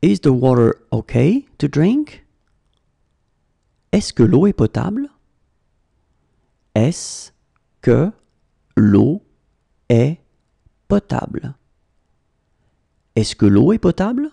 Is the water okay to drink? Est-ce que l'eau est potable? Est-ce que l'eau est potable? Est-ce que l'eau est potable?